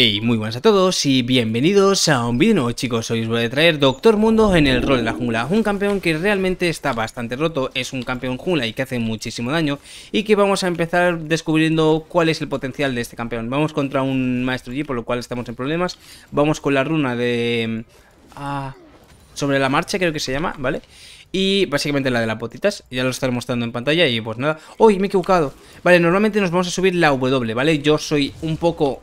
Hey, muy buenas a todos y bienvenidos a un vídeo nuevo chicos, hoy os voy a traer Doctor Mundo en el rol de la jungla, un campeón que realmente está bastante roto, es un campeón jungla y que hace muchísimo daño y que vamos a empezar descubriendo cuál es el potencial de este campeón, vamos contra un maestro G por lo cual estamos en problemas, vamos con la runa de... Ah, sobre la marcha creo que se llama, ¿vale? Y básicamente la de las potitas ya lo estaré mostrando en pantalla y pues nada ¡Uy, me he equivocado! Vale, normalmente nos vamos a subir la W, ¿vale? Yo soy un poco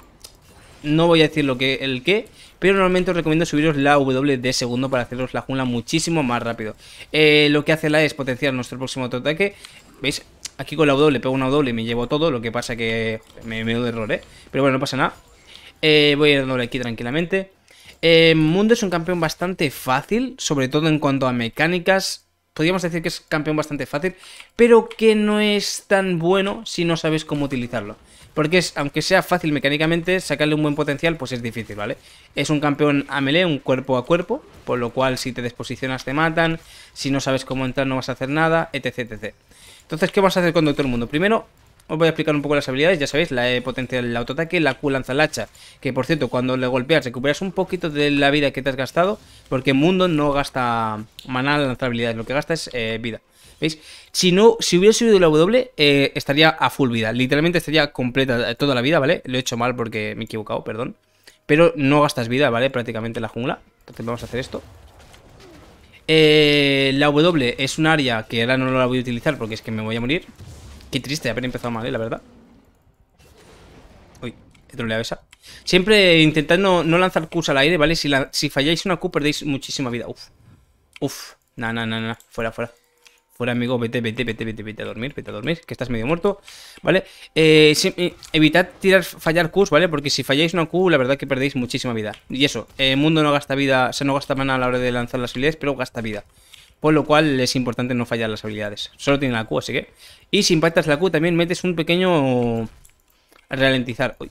no voy a decir lo que, el qué, pero normalmente os recomiendo subiros la W de segundo para haceros la jungla muchísimo más rápido. Eh, lo que hace la es potenciar nuestro próximo ataque. ¿Veis? Aquí con la W pego una W y me llevo todo, lo que pasa que me, me de error, ¿eh? Pero bueno, no pasa nada. Eh, voy a ir dándole aquí tranquilamente. Eh, Mundo es un campeón bastante fácil, sobre todo en cuanto a mecánicas, podríamos decir que es campeón bastante fácil, pero que no es tan bueno si no sabes cómo utilizarlo. Porque es, aunque sea fácil mecánicamente, sacarle un buen potencial pues es difícil, ¿vale? Es un campeón a melee, un cuerpo a cuerpo, por lo cual si te desposicionas te matan, si no sabes cómo entrar no vas a hacer nada, etc, etc. Entonces, ¿qué vas a hacer con todo el Mundo? Primero, os voy a explicar un poco las habilidades, ya sabéis, la E potencia del autoataque, la Q lanza el hacha, que por cierto, cuando le golpeas recuperas un poquito de la vida que te has gastado, porque Mundo no gasta maná al lanzar habilidades, lo que gasta es eh, vida. ¿Veis? Si no, si hubiera subido la W, eh, estaría a full vida, literalmente estaría completa eh, toda la vida, ¿vale? Lo he hecho mal porque me he equivocado, perdón. Pero no gastas vida, ¿vale? Prácticamente la jungla. Entonces vamos a hacer esto. Eh, la W es un área que ahora no la voy a utilizar porque es que me voy a morir. Qué triste haber empezado mal, ¿eh? la verdad. Uy, he troleado esa. Siempre intentad no, lanzar Qs al aire, ¿vale? Si, falláis una Q perdéis muchísima vida. Uf. Uf. na na na, na. Fuera, fuera. Fuera, amigo, vete, vete, vete, vete, vete a dormir, vete a dormir, que estás medio muerto, ¿vale? Eh, eh, evitad tirar, fallar Qs, ¿vale? Porque si falláis una Q, la verdad que perdéis muchísima vida. Y eso, el mundo no gasta vida, se no gasta mana a la hora de lanzar las habilidades, pero gasta vida por lo cual es importante no fallar las habilidades. Solo tiene la Q, así que... Y si impactas la Q también metes un pequeño... Ralentizar. Uy.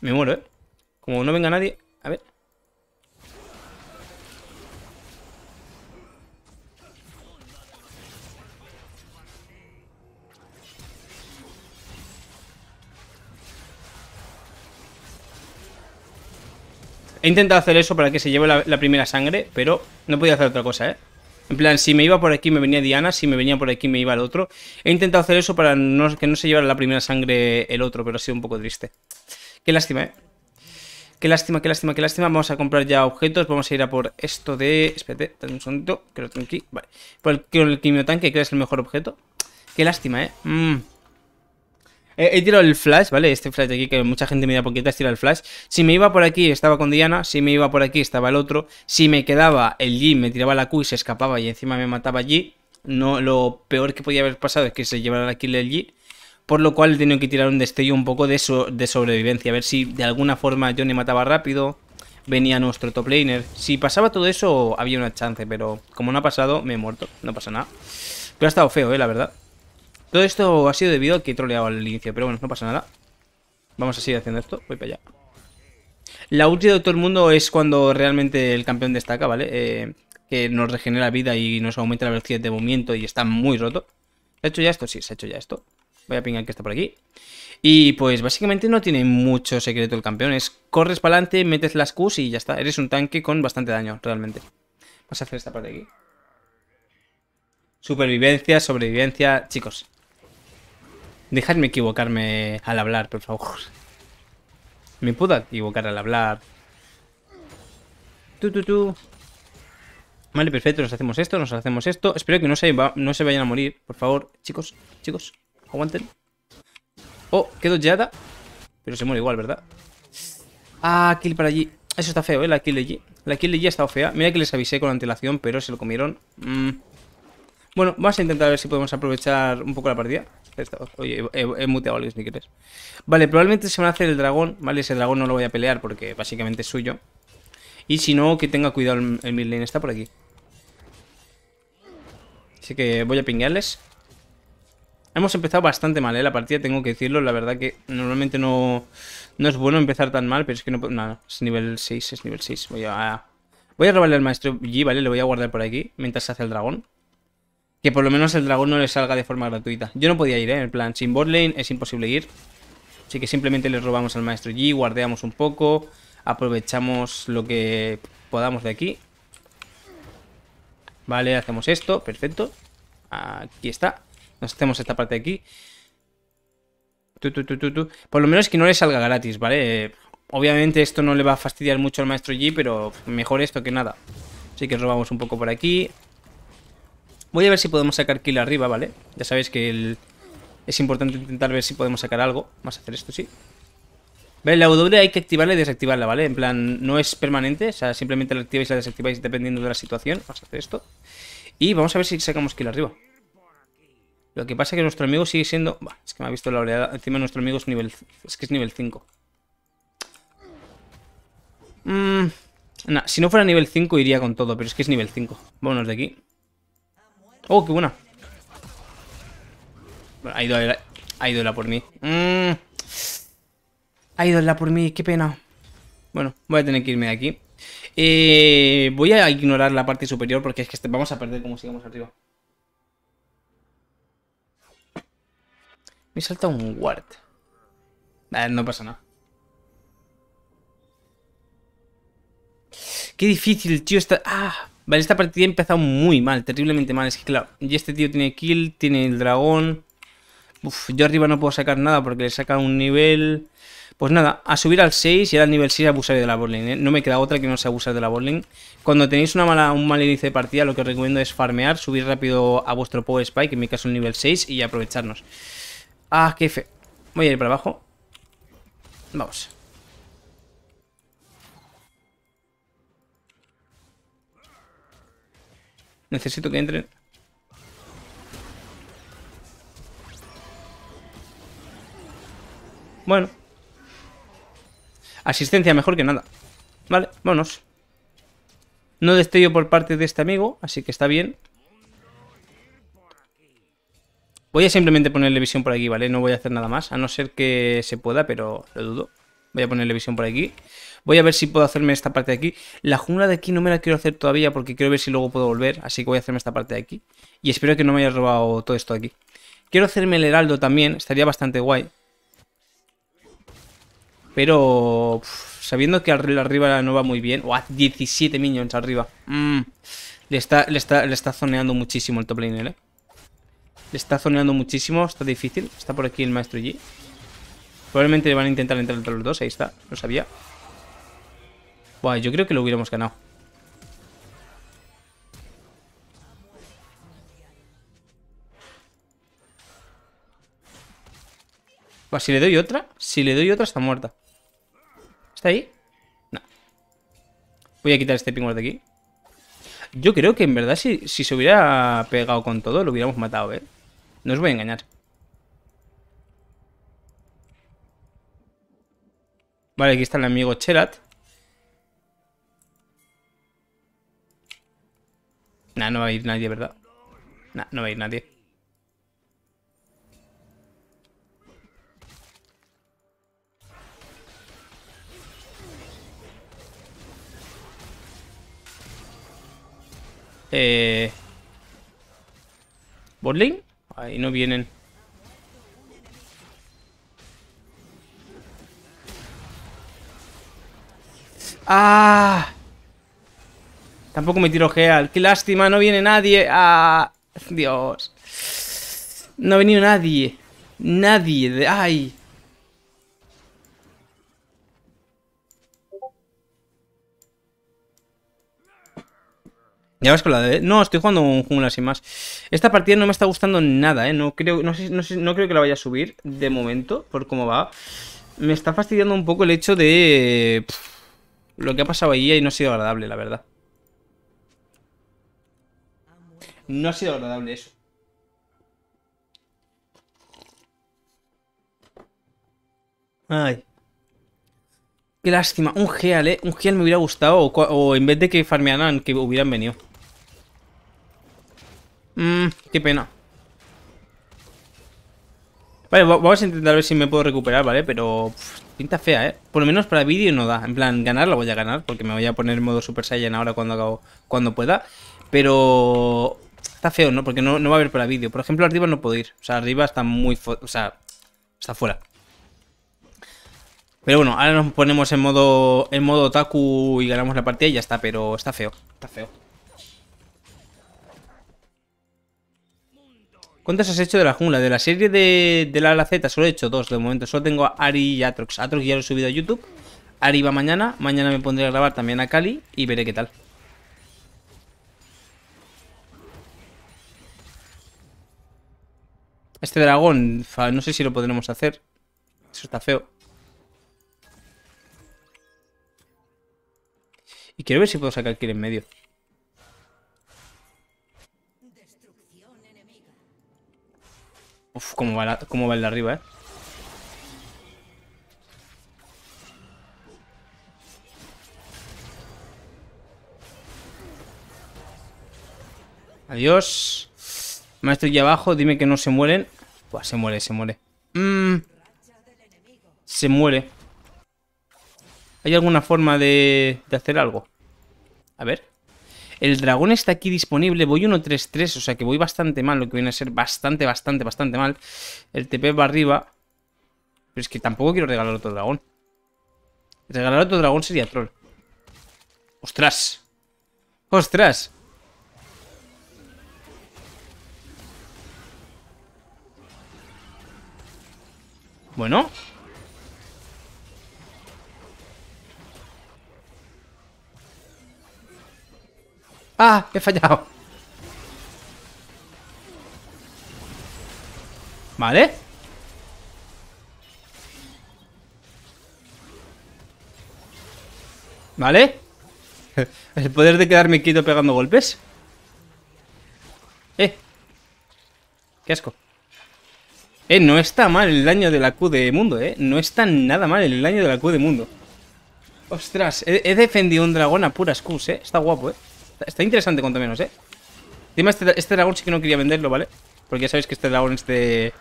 Me muero, ¿eh? Como no venga nadie... A ver. He intentado hacer eso para que se lleve la, la primera sangre, pero no podía hacer otra cosa, ¿eh? En plan, si me iba por aquí me venía Diana, si me venía por aquí me iba el otro. He intentado hacer eso para no, que no se llevara la primera sangre el otro, pero ha sido un poco triste. Qué lástima, ¿eh? Qué lástima, qué lástima, qué lástima. Vamos a comprar ya objetos. Vamos a ir a por esto de... Espérate, dame un segundito. Que lo tengo aquí. Vale. Por el, el quimiotanque, que es el mejor objeto. Qué lástima, ¿eh? Mmm... He, tirado el flash, ¿vale? Este flash de aquí, que mucha gente me da porque te tirado el flash. Si me iba por aquí, estaba con Diana. Si me iba por aquí, estaba el otro. Si me quedaba el G, me tiraba la Q y se escapaba y encima me mataba allí. No, lo peor que podía haber pasado es que se llevara la kill el G. Por lo cual he tenido que tirar un destello un poco de, de sobrevivencia. A ver si de alguna forma yo me mataba rápido. Venía nuestro top laner. Si pasaba todo eso, había una chance. Pero como no ha pasado, me he muerto. No pasa nada. Pero ha estado feo, eh, la verdad. Todo esto ha sido debido a que he troleado al inicio, pero bueno, no pasa nada. Vamos a seguir haciendo esto, voy para allá. La última de todo el mundo es cuando realmente el campeón destaca, ¿vale? Eh, que nos regenera vida y nos aumenta la velocidad de movimiento y está muy roto. ha hecho ya esto? Sí, se ha hecho ya esto. Voy a pingar que está por aquí. Y pues básicamente no tiene mucho secreto el campeón. Es corres para adelante, metes las Qs y ya está. Eres un tanque con bastante daño, realmente. Vamos a hacer esta parte de aquí. Supervivencia, sobrevivencia. Chicos, Dejadme equivocarme al hablar, por favor. Me puedo equivocar al hablar. Tú, tú, tú. Vale, perfecto, nos hacemos esto, nos hacemos esto. Espero que no se, no se vayan a morir, por favor. Chicos, chicos, aguanten. Oh, quedó yada. Pero se muere igual, ¿verdad? Ah, kill para allí. Eso está feo, ¿eh? La kill allí. La kill de allí ha estado fea. Mira que les avisé con antelación, pero se lo comieron. Mmm. Bueno, vamos a intentar ver si podemos aprovechar un poco la partida. Oye, he, muteado a los quieres. Vale, probablemente se van a hacer el dragón. Vale, ese dragón no lo voy a pelear porque básicamente es suyo. Y si no, que tenga cuidado el, midlane, Está por aquí. Así que voy a pinguearles. Hemos empezado bastante mal, ¿eh? La partida, tengo que decirlo. La verdad que normalmente no, no es bueno empezar tan mal, pero es que no... Nada, es nivel 6, es nivel 6. Voy a... Voy a robarle al maestro G, ¿vale? Le voy a guardar por aquí mientras se hace el dragón. Que por lo menos el dragón no le salga de forma gratuita. Yo no podía ir, ¿eh? En plan, sin lane es imposible ir. Así que simplemente le robamos al maestro G, guardeamos un poco, aprovechamos lo que podamos de aquí. Vale, hacemos esto, perfecto. Aquí está. Nos hacemos esta parte de aquí. por lo menos que no le salga gratis, ¿vale? Eh, obviamente esto no le va a fastidiar mucho al maestro G, pero mejor esto que nada. Así que robamos un poco por aquí. Voy a ver si podemos sacar kill arriba, ¿vale? Ya sabéis que es importante intentar ver si podemos sacar algo. Vamos a hacer esto, sí. Vale, la W hay que activarla y desactivarla, ¿vale? En plan, no es permanente, o sea, simplemente la activáis y la desactiváis dependiendo de la situación. Vamos a hacer esto. Y vamos a ver si sacamos kill arriba. Lo que pasa es que nuestro amigo sigue siendo... es que me ha visto la oleada. Encima nuestro amigo es nivel... Es que es nivel 5. Mmm... si no fuera nivel 5 iría con todo, pero es que es nivel 5. Vámonos de aquí. Oh, qué buena. Bueno, ha ido, la, por mí. Mm. Ha ido la por mí, qué pena. Bueno, voy a tener que irme de aquí. Eh, voy a ignorar la parte superior porque es que este, vamos a perder como sigamos arriba. Me salta un ward. ver, eh, no pasa nada. Qué difícil, tío, está... ¡Ah! Vale, esta partida ha empezado muy mal, terriblemente mal. Es que claro, y este tío tiene kill, tiene el dragón. Uf, yo arriba no puedo sacar nada porque le saca un nivel... Pues nada, a subir al 6 y al nivel 6 abusar de la botlane, ¿eh? No me queda otra que no se abusar de la botlane. Cuando tenéis una mala, un mal índice de partida, lo que os recomiendo es farmear, subir rápido a vuestro Power Spike, en mi caso el nivel 6, y aprovecharnos. Ah, qué fe. Voy a ir para abajo. Vamos. Necesito que entren. Bueno. Asistencia mejor que nada. Vale, vámonos. No destello por parte de este amigo, así que está bien. Voy a simplemente ponerle visión por aquí, ¿vale? No voy a hacer nada más, a no ser que se pueda, pero lo dudo. Voy a ponerle visión por aquí. Voy a ver si puedo hacerme esta parte de aquí. La jungla de aquí no me la quiero hacer todavía porque quiero ver si luego puedo volver. Así que voy a hacerme esta parte de aquí. Y espero que no me haya robado todo esto de aquí. Quiero hacerme el heraldo también. Estaría bastante guay. Pero... sabiendo que arriba no va muy bien. ¡Wow! 17 minions arriba. Mm. Le, está, le, está, zoneando muchísimo el top laner, ¿eh? Le está zoneando muchísimo. Está difícil. Está por aquí el maestro G. Probablemente van a intentar entrar entre los dos. Ahí está. Lo sabía. Buah, yo creo que lo hubiéramos ganado. Buah, si le doy otra, si le doy otra está muerta. ¿Está ahí? No. Voy a quitar este pingüino de aquí. Yo creo que en verdad si, si se hubiera pegado con todo lo hubiéramos matado, ¿eh? No os voy a engañar. Vale, aquí está el amigo Cherat. Nah, no va a ir nadie, ¿verdad? Nah, no va a ir nadie. Eh... ¿Botling? Ahí no vienen. ¡Ah! Tampoco me tiro geal, Qué lástima, no viene nadie. Ah, Dios. No ha venido nadie. Nadie. De... Ay. Ya vas con la de... No, estoy jugando un jungla sin más. Esta partida no me está gustando nada, ¿eh? No creo, no, no creo que la vaya a subir de momento, por cómo va. Me está fastidiando un poco el hecho de... lo que ha pasado ahí y no ha sido agradable, la verdad. No ha sido agradable eso. Ay. Qué lástima. Un Geal, ¿eh? Un Geal me hubiera gustado. O, en vez de que farmearan, que hubieran venido. Mmm, qué pena. Vale, vamos a intentar ver si me puedo recuperar, ¿vale? Pero... pinta fea, ¿eh? Por lo menos para vídeo no da. En plan, ganar la voy a ganar. Porque me voy a poner en modo Super Saiyan ahora cuando, acabo, cuando pueda. Pero está feo, ¿no? Porque no, no va a haber para vídeo. Por ejemplo, arriba no puedo ir. O sea, arriba está muy... O sea, está fuera. Pero bueno, ahora nos ponemos en modo en modo Taku y ganamos la partida y ya está, pero está feo, está feo. ¿Cuántas has hecho de la jungla? De la serie de, de la ala Z solo he hecho dos de momento. Solo tengo a Ari y Atrox. Atrox ya lo he subido a YouTube. Ari va mañana. Mañana me pondré a grabar también a Cali y veré qué tal. Este dragón, no sé si lo podremos hacer. Eso está feo. Y quiero ver si puedo sacar aquí en medio. Uf, cómo va, va el de arriba, eh. Adiós. Maestro y abajo, dime que no se mueren se muere, se muere. Mm. Se muere. ¿Hay alguna forma de, de hacer algo? A ver. El dragón está aquí disponible. Voy 1-3-3, o sea que voy bastante mal, lo que viene a ser bastante, bastante, bastante mal. El TP va arriba. Pero es que tampoco quiero regalar otro dragón. Regalar otro dragón sería troll. ¡Ostras! ¡Ostras! Bueno. ¡Ah! He fallado. Vale. ¿Vale? El poder de quedarme quieto pegando golpes. ¡Eh! ¡Qué asco! Eh, no está mal el daño de la Q de mundo, eh. No está nada mal el daño de la Q de mundo. Ostras, he, defendido un dragón a puras Qs, eh. Está guapo, eh. Está, interesante cuanto menos, eh. Encima este, este, dragón sí que no quería venderlo, ¿vale? Porque ya sabéis que este dragón este... de,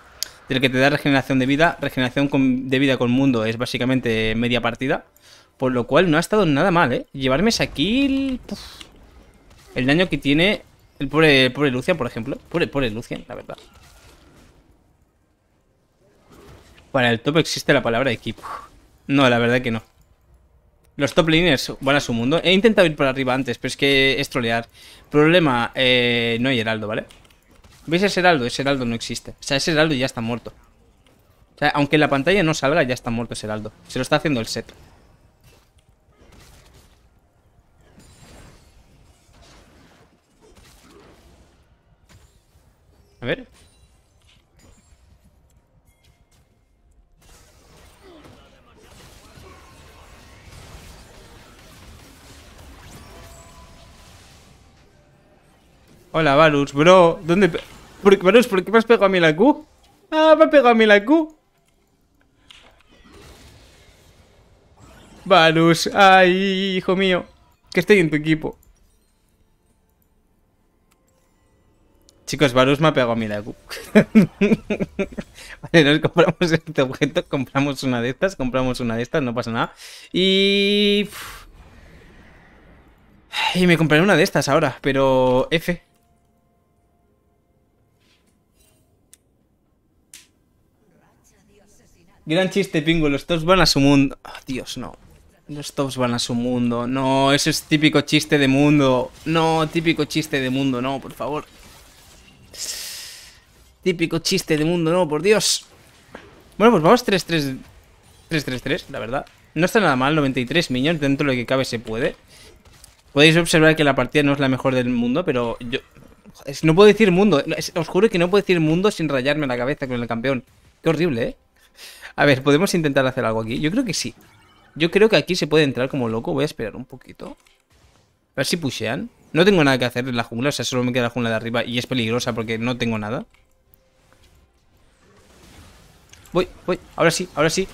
del que te da regeneración de vida. Regeneración de vida con mundo es básicamente media partida. Por lo cual no ha estado nada mal, eh. Llevarme Sakil... Puf, el daño que tiene el pobre, Lucian, por ejemplo. Pobre, pobre Lucian, la verdad. Para el top existe la palabra equipo. No, la verdad que no. Los top liners van a su mundo. He intentado ir por arriba antes, pero es que es trolear. Problema, eh, no hay heraldo, ¿vale? ¿Veis ese heraldo? Ese heraldo no existe. O sea, ese heraldo ya está muerto. O sea, aunque en la pantalla no salga, ya está muerto ese heraldo. Se lo está haciendo el set. A ver. Hola, Varus, bro. ¿Dónde...? ¿Por, Varus, ¿por qué me has pegado a mí la Q? Ah, me ha pegado a mí la Q. Varus, ay, hijo mío. Que estoy en tu equipo. Chicos, Varus me ha pegado a mí la Q. vale, nos compramos este objeto, compramos una de estas, compramos una de estas, no pasa nada. Y... Y me compraré una de estas ahora, pero F. Gran chiste, Pingo, Los tops van a su mundo. Ah, Dios, no. Los tops van a su mundo. No, eso es típico chiste de mundo. No, típico chiste de mundo. No, por favor. Típico chiste de mundo. No, por Dios. Bueno, pues vamos 3-3. 3-3-3, la verdad. No está nada mal. 93 millones. Dentro de lo que cabe se puede. Podéis observar que la partida no es la mejor del mundo, pero yo... no puedo decir mundo. Os juro que no puedo decir mundo sin rayarme la cabeza con el campeón. Qué horrible, ¿eh? A ver, ¿podemos intentar hacer algo aquí? Yo creo que sí. Yo creo que aquí se puede entrar como loco. Voy a esperar un poquito. A ver si pushean. No tengo nada que hacer en la jungla. O sea, solo me queda la jungla de arriba. Y es peligrosa porque no tengo nada. Voy, voy. Ahora sí, ahora sí.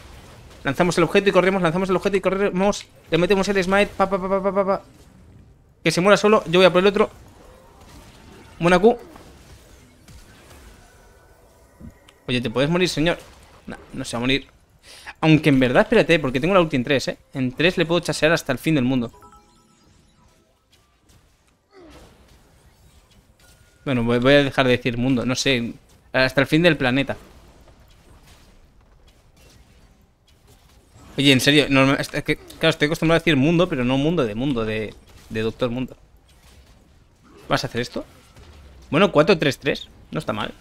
Lanzamos el objeto y corremos, lanzamos el objeto y corremos. Le metemos el smite. Pa, pa, pa, pa, pa, Que se muera solo. Yo voy a por el otro. Q Oye, ¿te puedes morir, señor? No, sé se va a morir. Aunque en verdad, espérate, eh, porque tengo la ulti en 3, ¿eh? En 3 le puedo chasear hasta el fin del mundo. Bueno, voy a dejar de decir mundo, no sé. Hasta el fin del planeta. Oye, en serio, claro, estoy acostumbrado a decir mundo, pero no mundo de mundo, de, de Doctor Mundo. ¿Vas a hacer esto? Bueno, 4-3-3, no está mal.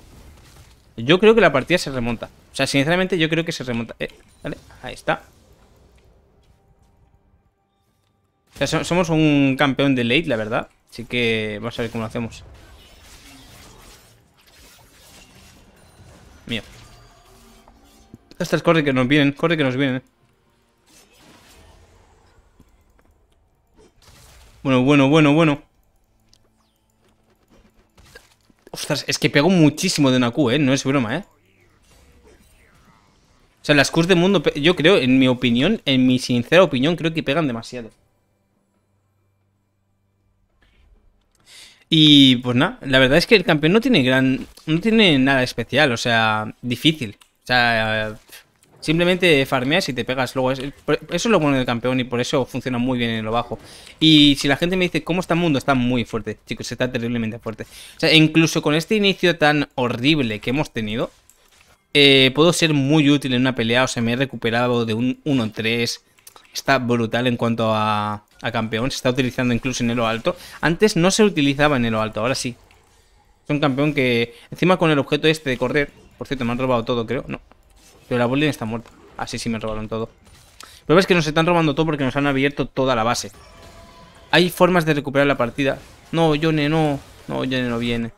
Yo creo que la partida se remonta. O sea, sinceramente yo creo que se remonta... Eh, vale, ahí está. O sea, somos un campeón de late, la verdad. Así que vamos a ver cómo lo hacemos. Mío. Estas corre que nos vienen, corre que nos vienen. Eh. Bueno, bueno, bueno, bueno. Ostras, es que pego muchísimo de una Q, ¿eh? No es broma, ¿eh? O sea, las curs de mundo, yo creo, en mi opinión, en mi sincera opinión, creo que pegan demasiado. Y pues nada, la verdad es que el campeón no tiene gran. No tiene nada especial, o sea, difícil. O sea, simplemente farmeas y te pegas luego. Eso es lo bueno del campeón y por eso funciona muy bien en lo bajo. Y si la gente me dice cómo está el mundo, está muy fuerte, chicos, está terriblemente fuerte. O sea, incluso con este inicio tan horrible que hemos tenido, eh, puedo ser muy útil en una pelea, o sea, me he recuperado de un 1-3. Está brutal en cuanto a, a, campeón, se está utilizando incluso en el alto. Antes no se utilizaba en el alto, ahora sí. Es un campeón que, encima con el objeto este de correr, por cierto, me han robado todo, creo, no. Pero la bullying está muerta. así sí, me robaron todo. Pero es que nos están robando todo porque nos han abierto toda la base. Hay formas de recuperar la partida. No, Yone, no. No, Yone no viene.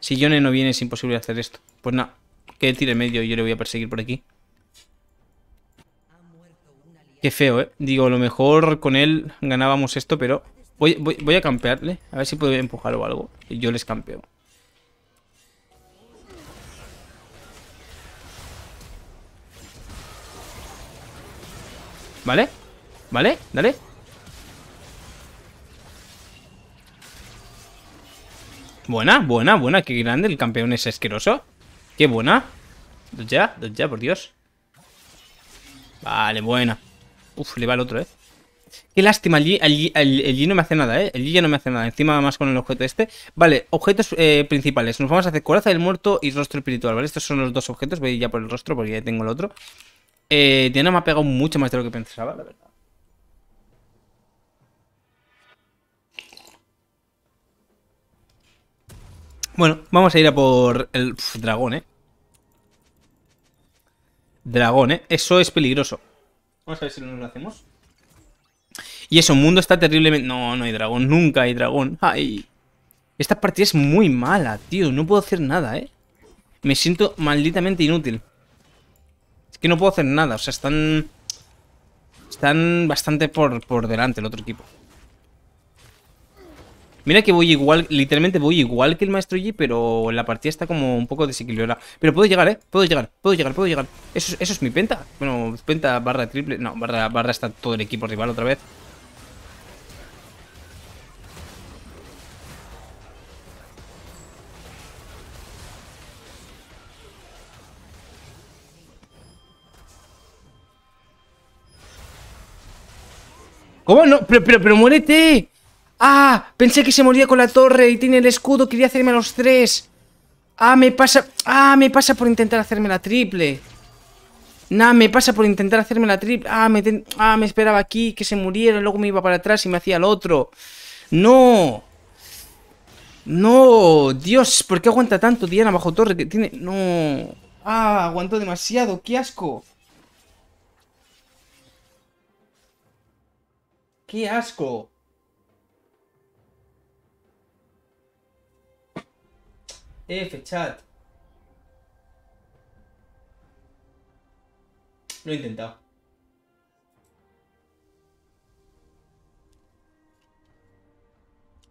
Si Yone no viene es imposible hacer esto. Pues nada. Que él tire medio y yo le voy a perseguir por aquí. Qué feo, ¿eh? Digo, a lo mejor con él ganábamos esto, pero... Voy, voy, a campearle. A ver si puedo empujar o algo. Y yo les campeo. ¿Vale? ¿Vale? Dale. Buena, buena, buena. Qué grande el campeón es asqueroso. ¡Qué buena! Dos ya, dos ya, por Dios. Vale, buena. Uf, le va el otro, ¿eh? Qué lástima, El allí, el no me hace nada, ¿eh? El G ya no me hace nada. Encima más con el objeto este. Vale, objetos eh, principales. Nos vamos a hacer coraza del muerto y rostro espiritual, ¿vale? Estos son los dos objetos. Voy ya por el rostro porque ya tengo el otro. Eh, Diana me ha pegado mucho más de lo que pensaba, la verdad. Bueno, vamos a ir a por el dragón, ¿eh? Dragón, ¿eh? Eso es peligroso. Vamos a ver si nos lo hacemos. Y eso, mundo está terriblemente... No, no hay dragón. Nunca hay dragón. Ay. Esta partida es muy mala, tío. No puedo hacer nada, ¿eh? Me siento malditamente inútil. Es que no puedo hacer nada. O sea, están... Están bastante por delante el otro equipo. Mira que voy igual, literalmente voy igual que el maestro Yi, pero la partida está como un poco desequilibrada. Pero puedo llegar, ¿eh? Puedo llegar, puedo llegar, puedo llegar. Eso, eso es mi penta. Bueno, penta barra triple. No, barra, barra está todo el equipo rival otra vez. ¿Cómo no? Pero, pero, pero muérete. ¡Ah! Pensé que se moría con la torre y tiene el escudo. Quería hacerme a los tres. ¡Ah, me pasa! ¡Ah, me pasa por intentar hacerme la triple! Nah, me pasa por intentar hacerme la triple. Ah, me ah, me esperaba aquí que se muriera. Luego me iba para atrás y me hacía el otro. ¡No! ¡No! Dios, ¿por qué aguanta tanto Diana bajo torre? Que tiene... ¡No! ¡Ah! Aguantó demasiado. ¡Qué asco! ¡Qué asco! F, chat. Lo he intentado.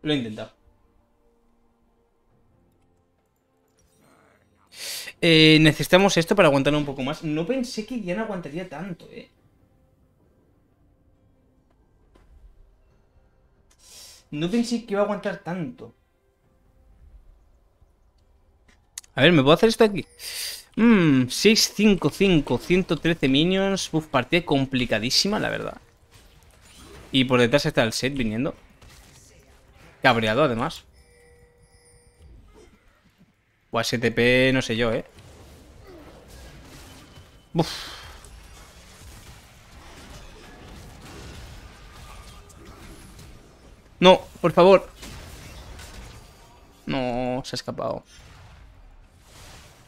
Lo he intentado. Eh, necesitamos esto para aguantar un poco más. No pensé que no aguantaría tanto, eh. No pensé que iba a aguantar tanto. A ver, ¿me puedo hacer esto aquí? Mmm, 6, 5, 5, 113 minions. Uf, partida complicadísima, la verdad. Y por detrás está el set viniendo. Cabreado, además. O a no sé yo, ¿eh? Buf No, por favor. No, se ha escapado.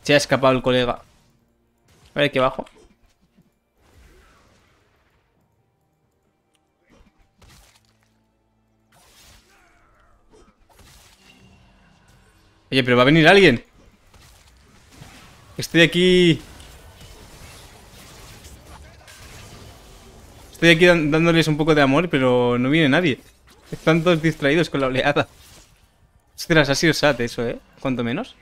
Se ha escapado el colega. A ver, aquí abajo. Oye, pero va a venir alguien. Estoy aquí... Estoy aquí dándoles un poco de amor, pero no viene nadie. Están todos distraídos con la oleada. Ostras, ha sido sad eso, ¿eh? Cuanto menos.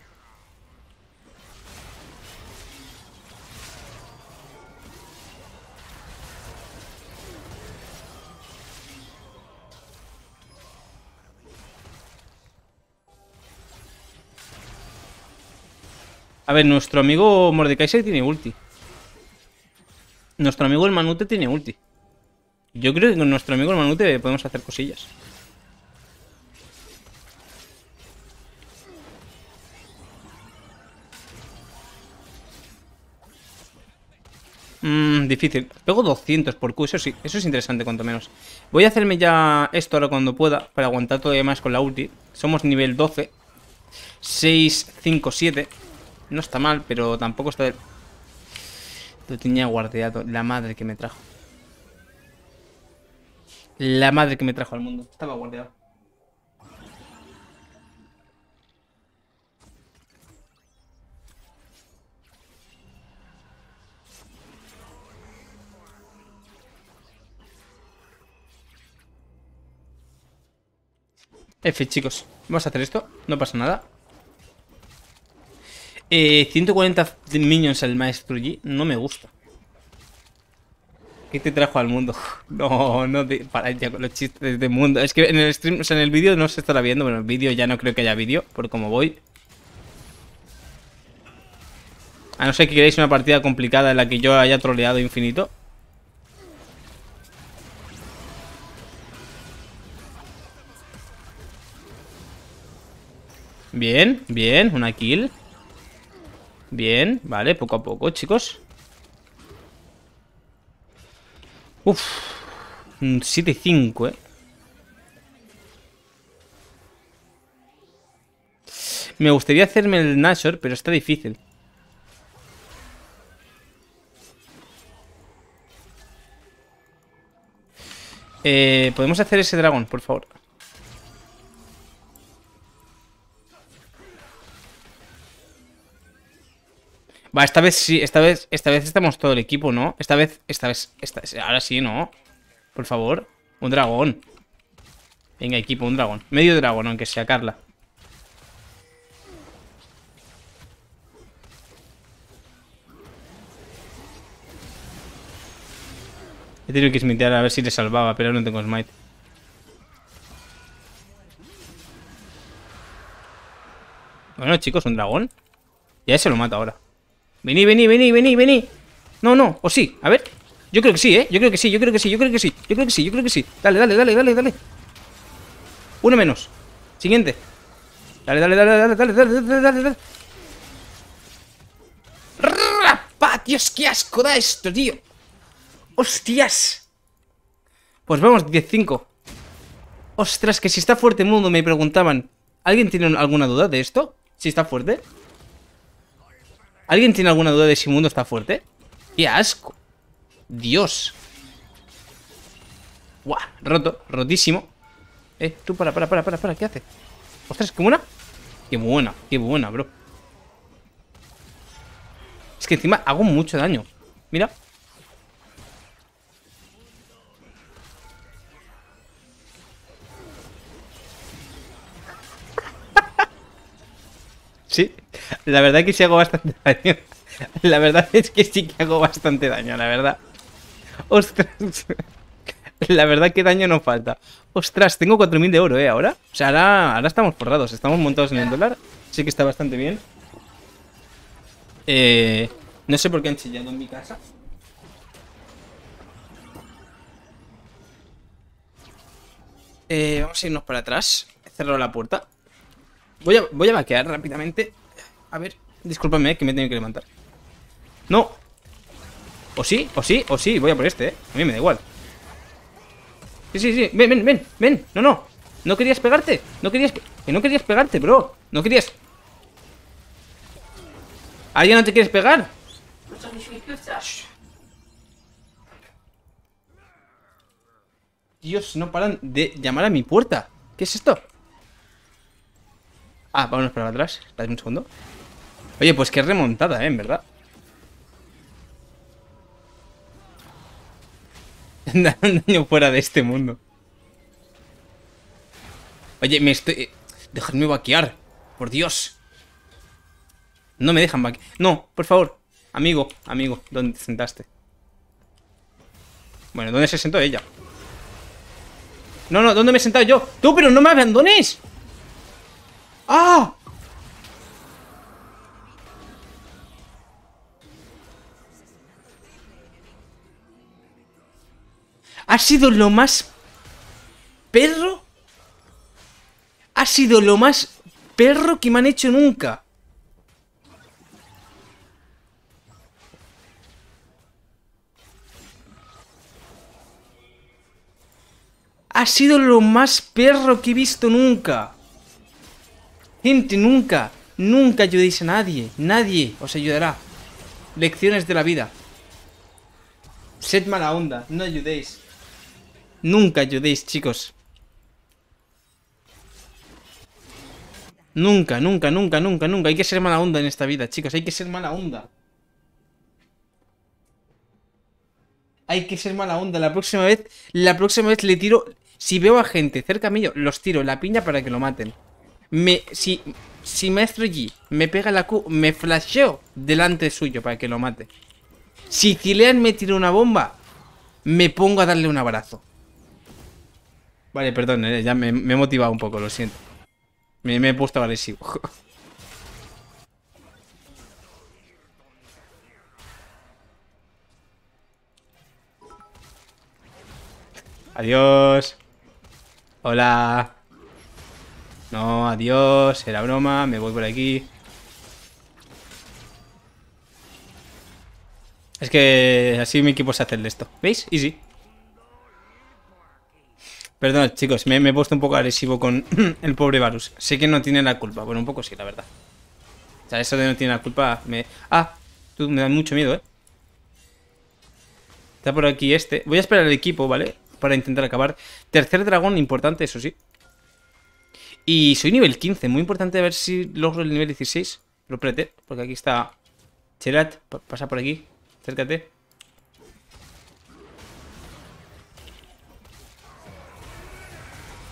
A ver, nuestro amigo Mordekaiser tiene ulti. Nuestro amigo el Manute tiene ulti. Yo creo que con nuestro amigo el Manute podemos hacer cosillas. Mmm, difícil. Pego 200 por Q, eso sí. Eso es interesante, cuanto menos. Voy a hacerme ya esto ahora cuando pueda, para aguantar todavía más con la ulti. Somos nivel 12. 6, 5, 7. No está mal, pero tampoco está... Lo tenía guardeado. La madre que me trajo. La madre que me trajo al mundo. Estaba guardeado F, chicos. Vamos a hacer esto. No pasa nada. Eh, 140 minions al maestro G no me gusta. ¿Qué te trajo al mundo? No, no te... Para ya con los chistes de mundo. Es que en el stream, o sea, en el vídeo no se estará viendo. Bueno, en el vídeo ya no creo que haya vídeo, por como voy. A no ser que queráis una partida complicada en la que yo haya troleado infinito. Bien, bien, una kill. Bien, vale, poco a poco, chicos. Uf, 7 y 5, eh. Me gustaría hacerme el Nashor, pero está difícil. Eh, Podemos hacer ese dragón, por favor. Va, esta vez sí, esta vez, esta vez estamos todo el equipo, ¿no? Esta vez, esta vez, ahora sí, ¿no? Por favor, un dragón. Venga, equipo, un dragón. Medio dragón, aunque sea Carla. He tenido que smitear a ver si le salvaba, pero no tengo smite. Bueno, chicos, un dragón. Ya se lo mata ahora. Vení, vení, vení, vení, vení. No, no, o sí, a ver. Yo creo que sí, ¿eh? Yo creo que sí, yo creo que sí, yo creo que sí, yo creo que sí, yo creo que sí. Dale, dale, dale, dale, dale. Uno menos. Siguiente. Dale, dale, dale, dale, dale, dale, dale, dale, dale. ¡Rapa! Dios, qué asco da esto, tío. ¡Hostias! Pues vamos, 10-5. Ostras, que si está fuerte el mundo, me preguntaban. ¿Alguien tiene alguna duda de esto? ¿Si está fuerte? ¿Alguien tiene alguna duda de si Mundo está fuerte? ¡Qué asco! ¡Dios! ¡Buah! Roto, rotísimo. Eh, tú para, para, para, para, para, ¿qué hace? ¡Ostras, qué buena! ¡Qué buena, qué buena, bro! Es que encima hago mucho daño. Mira. sí. La verdad que sí hago bastante daño. La verdad es que sí que hago bastante daño, la verdad. Ostras. La verdad que daño no falta. Ostras, tengo 4.000 de oro, ¿eh? Ahora. O sea, ahora, ahora estamos forrados. Estamos montados en el dólar. Sí que está bastante bien. Eh, no sé por qué han chillado en mi casa. Eh, vamos a irnos para atrás. He cerrado la puerta. Voy a, voy a vaquear rápidamente a ver, discúlpame eh, que me he tenido que levantar. ¡No! O sí, o sí, o sí, voy a por este, ¿eh? A mí me da igual. Sí, sí, sí, ven, ven, ven, ven. No, no. No querías pegarte. No querías... que no querías pegarte, bro. No querías... ¿Ah, ya no te quieres pegar? Dios, no paran de llamar a mi puerta. ¿Qué es esto? Ah, vámonos para atrás. Dame un segundo. Oye, pues qué remontada, ¿eh? En verdad. daño fuera de este mundo. Oye, me estoy... Eh, dejadme vaquear. Por Dios. No me dejan vaquear. No, por favor. Amigo, amigo. ¿Dónde te sentaste? Bueno, ¿dónde se sentó ella? No, no, ¿dónde me he sentado yo? Tú, pero no me abandones. ¡Ah! Ha sido lo más perro. Ha sido lo más perro que me han hecho nunca. Ha sido lo más perro que he visto nunca. Gente, nunca, nunca ayudéis a nadie. Nadie os ayudará. Lecciones de la vida. Sed mala onda, no ayudéis. Nunca ayudéis, chicos. Nunca, nunca, nunca, nunca, nunca. Hay que ser mala onda en esta vida, chicos. Hay que ser mala onda. Hay que ser mala onda. La próxima vez, la próxima vez le tiro... Si veo a gente cerca mío, los tiro la piña para que lo maten. Me... Si... Maestro G me pega la Q, me flasheo delante suyo para que lo mate. Si Chilean me tira una bomba, me pongo a darle un abrazo. Vale, perdón, eh, ya me, me, he motivado un poco, lo siento. Me, he puesto agresivo. adiós. Hola. No, adiós. Era broma. Me voy por aquí. Es que así mi equipo se hace el de esto. ¿Veis? Easy. Perdón, chicos, me, he puesto un poco agresivo con el pobre Varus. Sé que no tiene la culpa. Bueno, un poco sí, la verdad. O sea, eso de no tiene la culpa me... Ah, tú me da mucho miedo, ¿eh? Está por aquí este. Voy a esperar al equipo, ¿vale? Para intentar acabar. Tercer dragón, importante, eso sí. Y soy nivel 15. Muy importante ver si logro el nivel 16. Lo prete, porque aquí está... Cherat, pasa por aquí. Acércate.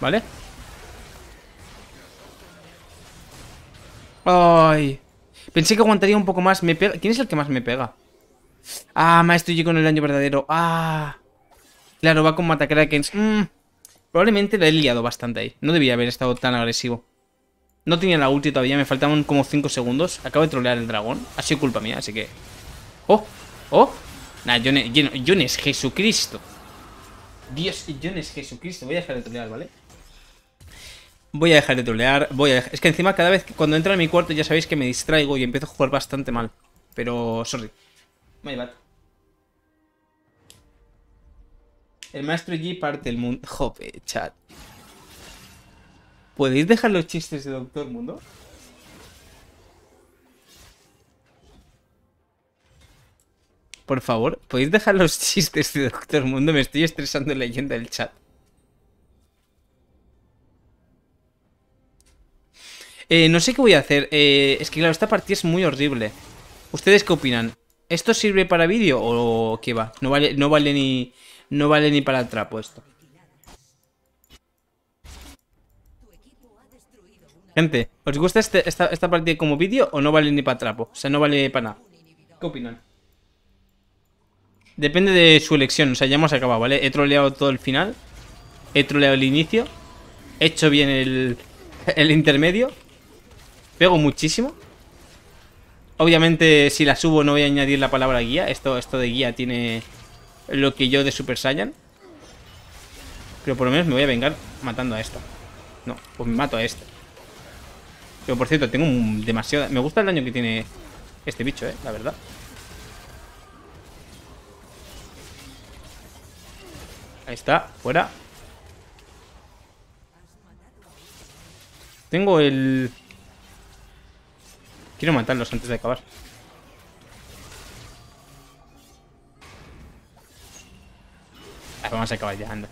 ¿Vale? Ay. Pensé que aguantaría un poco más. ¿Quién es el que más me pega? Ah, maestro yo con el año verdadero. Ah. Claro, va con Matacrakens. Mm. Probablemente la he liado bastante ahí. No debía haber estado tan agresivo. No tenía la ulti todavía, me faltaban como 5 segundos. Acabo de trolear el dragón. Ha sido culpa mía, así que... ¡Oh! ¡Oh! Nah, Jesucristo. Dios, John Jesucristo. Voy a dejar de trolear, ¿vale? Voy a dejar de trolear, voy a Es que encima cada vez que cuando entro en mi cuarto ya sabéis que me distraigo y empiezo a jugar bastante mal. Pero, sorry. My bad. El maestro G parte el mundo... Jope, chat. ¿Podéis dejar los chistes de Doctor Mundo? Por favor, ¿podéis dejar los chistes de Doctor Mundo? Me estoy estresando leyenda del chat. Eh, no sé qué voy a hacer. Eh, es que claro, esta partida es muy horrible. ¿Ustedes qué opinan? ¿Esto sirve para vídeo o qué va? No vale, no vale ni. No vale ni para el trapo esto. Gente, ¿os gusta este, esta, partida como vídeo o no vale ni para trapo? O sea, no vale para nada. ¿Qué opinan? Depende de su elección, o sea, ya hemos acabado, ¿vale? He troleado todo el final, he troleado el inicio, he hecho bien el, el intermedio pego muchísimo. Obviamente, si la subo no voy a añadir la palabra guía. Esto, esto de guía tiene lo que yo de Super Saiyan. Pero por lo menos me voy a vengar matando a esto No, pues me mato a esto. Pero por cierto, tengo demasiado... Me gusta el daño que tiene este bicho, eh, la verdad. Ahí está, fuera. Tengo el... Quiero matarlos antes de acabar. Ah, vamos a acabar ya, anda.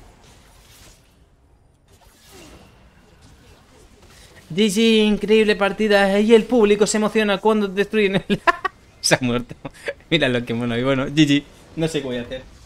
GG, increíble partida. Eh, y el público se emociona cuando destruyen el... se ha muerto. Mira lo que bueno, Y bueno, GG, no sé qué voy a hacer.